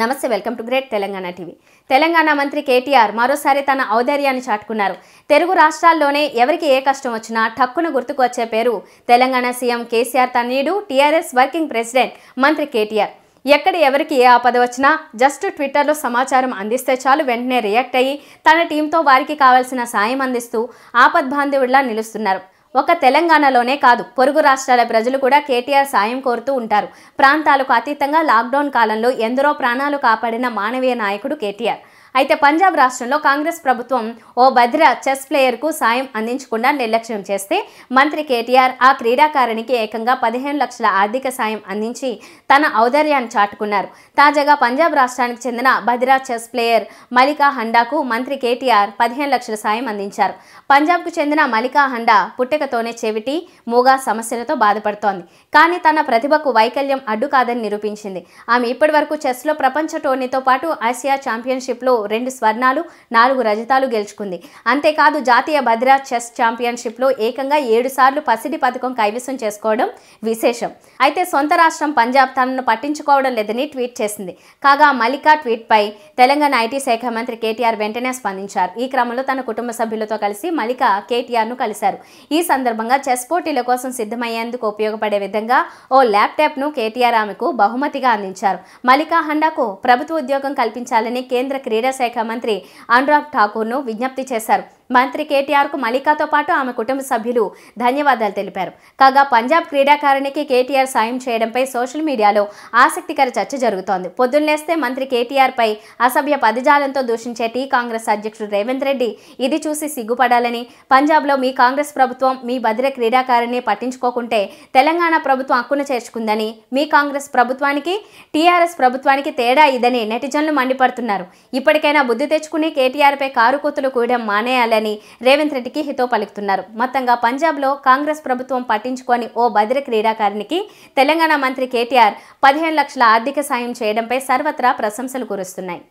నమస్తే welcome to great Telangana TV Telangana మంత్రి కేటీఆర్ మరోసారి తన ఔదార్యాన్ని చాటుకున్నారు తెలుగు రాష్ట్రాల్లోనే ఎవరికి ఏ కష్టం వచ్చినా టక్కును గుర్తుకు వచ్చే పేరు తెలంగాణ సీఎం కేసీఆర్ తనయుడు టీఆర్ఎస్ వర్కింగ్ ప్రెసిడెంట్ మంత్రి కేటీఆర్ ఎక్కడ ఎవరికి ఏ ఆపద వచ్చినా జస్ట్ ట్విట్టర్లో సమాచారం అందిస్తే చాలు వెంటనే రియాక్ట్ అయ్యి తన టీంతో వారికి కావాల్సిన సాయం అందిస్తూ ఆపద్బాంధవుడిలా నిలుస్తున్నారు ఒక తెలంగాణలోనే కాదు పొరుగు రాష్ట్రాల ప్రజలు కూడా కేటీఆర్ సాయం కోరుతూ ఉంటారు ప్రాంతాలకు అతీతంగా లాక్డౌన్ కాలంలో ఎందరో ప్రాణాలు కాపాడిన మానవీయ నాయకుడు కేటీఆర్ అయితే పంజాబ్ రాష్ట్రంలో కాంగ్రెస్ ప్రభుత్వం ఓ భద్ర చెస్ ప్లేయర్కు సాయం అందించకుండా నిర్లక్ష్యం చేస్తే మంత్రి కేటీఆర్ ఆ క్రీడాకారిణికి ఏకంగా పదిహేను లక్షల ఆర్థిక సాయం అందించి తన ఔదార్యాన్ని చాటుకున్నారు తాజాగా పంజాబ్ రాష్ట్రానికి చెందిన భద్ర చెస్ ప్లేయర్ మలికా హండాకు మంత్రి కేటీఆర్ పదిహేను లక్షల సాయం అందించారు పంజాబ్కు చెందిన మలికా హండా పుట్టకతోనే చెవిటి మూగా సమస్యలతో బాధపడుతోంది కానీ తన ప్రతిభకు వైకల్యం అడ్డు కాదని నిరూపించింది ఆమె ఇప్పటి వరకు చెస్లో ప్రపంచ టోర్నీతో పాటు ఆసియా ఛాంపియన్షిప్లో రెండు స్వర్ణాలు నాలుగు రజతాలు గెలుచుకుంది అంతేకాదు జాతీయ భద్రా చెస్ ఛాంపియన్షిప్లో ఏకంగా ఏడు సార్లు పసిడి పథకం కైవసం చేసుకోవడం విశేషం అయితే సొంత రాష్ట్రం పంజాబ్ తనను పట్టించుకోవడం లేదని ట్వీట్ చేసింది కాగా మల్లికా ట్వీట్పై తెలంగాణ ఐటీ శాఖ మంత్రి కేటీఆర్ వెంటనే స్పందించారు ఈ క్రమంలో తన కుటుంబ సభ్యులతో కలిసి మల్లిక కేటీఆర్ను కలిశారు ఈ సందర్భంగా చెస్ పోటీల కోసం సిద్ధమయ్యేందుకు ఉపయోగపడే విధంగా ఓ ల్యాప్టాప్ను కేటీఆర్ ఆమెకు బహుమతిగా అందించారు మల్లికా హండాకు ప్రభుత్వ ఉద్యోగం కల్పించాలని కేంద్ర క్రీడా విద్యాశాఖ మంత్రి అనురాగ్ ఠాకూర్ను విజ్ఞప్తి చేశారు మంత్రి కేటీఆర్కు మలికాతో పాటు ఆమె కుటుంబ సభ్యులు ధన్యవాదాలు తెలిపారు కాగా పంజాబ్ క్రీడాకారిణికి కేటీఆర్ సాయం చేయడంపై సోషల్ మీడియాలో ఆసక్తికర చర్చ జరుగుతోంది పొద్దున్నేస్తే మంత్రి కేటీఆర్పై అసభ్య పదజాలంతో దూషించే టీ కాంగ్రెస్ అధ్యక్షుడు రేవంత్ రెడ్డి ఇది చూసి సిగ్గుపడాలని పంజాబ్లో మీ కాంగ్రెస్ ప్రభుత్వం మీ భద్ర క్రీడాకారిణి పట్టించుకోకుంటే తెలంగాణ ప్రభుత్వం హక్కును చేర్చుకుందని మీ కాంగ్రెస్ ప్రభుత్వానికి టీఆర్ఎస్ ప్రభుత్వానికి తేడా ఇదని నెటిజన్లు మండిపడుతున్నారు ఇప్పటికైనా బుద్ధి తెచ్చుకుని కేటీఆర్పై కారు కూతులు కూడా మానేయాలని చేశాయని రేవంత్ రెడ్డికి హితో పలుకుతున్నారు మొత్తంగా పంజాబ్లో కాంగ్రెస్ ప్రభుత్వం పట్టించుకొని ఓ బదిర క్రీడాకారునికి తెలంగాణ మంత్రి కేటీఆర్ పదిహేను లక్షల ఆర్థిక సాయం చేయడంపై సర్వత్రా ప్రశంసలు కురుస్తున్నాయి